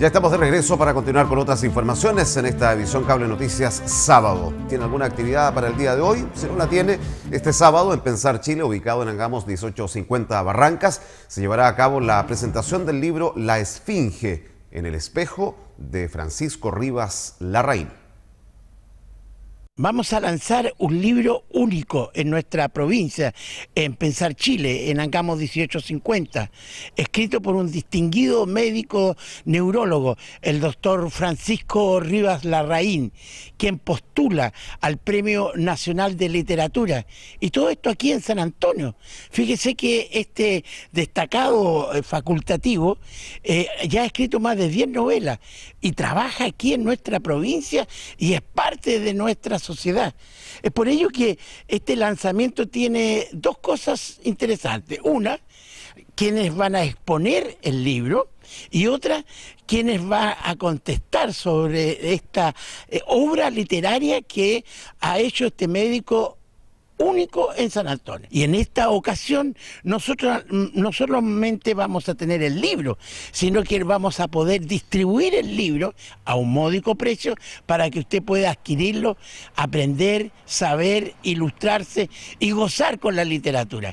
Ya estamos de regreso para continuar con otras informaciones en esta edición Cable Noticias sábado. ¿Tiene alguna actividad para el día de hoy? Si no la tiene, este sábado en Pensar Chile, ubicado en Angamos 1850 Barrancas, se llevará a cabo la presentación del libro La Esfinge en el espejo de Francisco Rivas Larraín. Vamos a lanzar un libro único en nuestra provincia, en Pensar Chile, en Angamos 1850, escrito por un distinguido médico neurólogo, el doctor Francisco Rivas Larraín, quien postula al Premio Nacional de Literatura. Y todo esto aquí en San Antonio. Fíjese que este destacado eh, facultativo eh, ya ha escrito más de 10 novelas y trabaja aquí en nuestra provincia y es parte de nuestra sociedad sociedad. Es por ello que este lanzamiento tiene dos cosas interesantes. Una, quienes van a exponer el libro y otra, quienes van a contestar sobre esta eh, obra literaria que ha hecho este médico único en San Antonio. Y en esta ocasión nosotros mm, no solamente vamos a tener el libro, sino que vamos a poder distribuir el libro a un módico precio para que usted pueda adquirirlo, aprender, saber, ilustrarse y gozar con la literatura.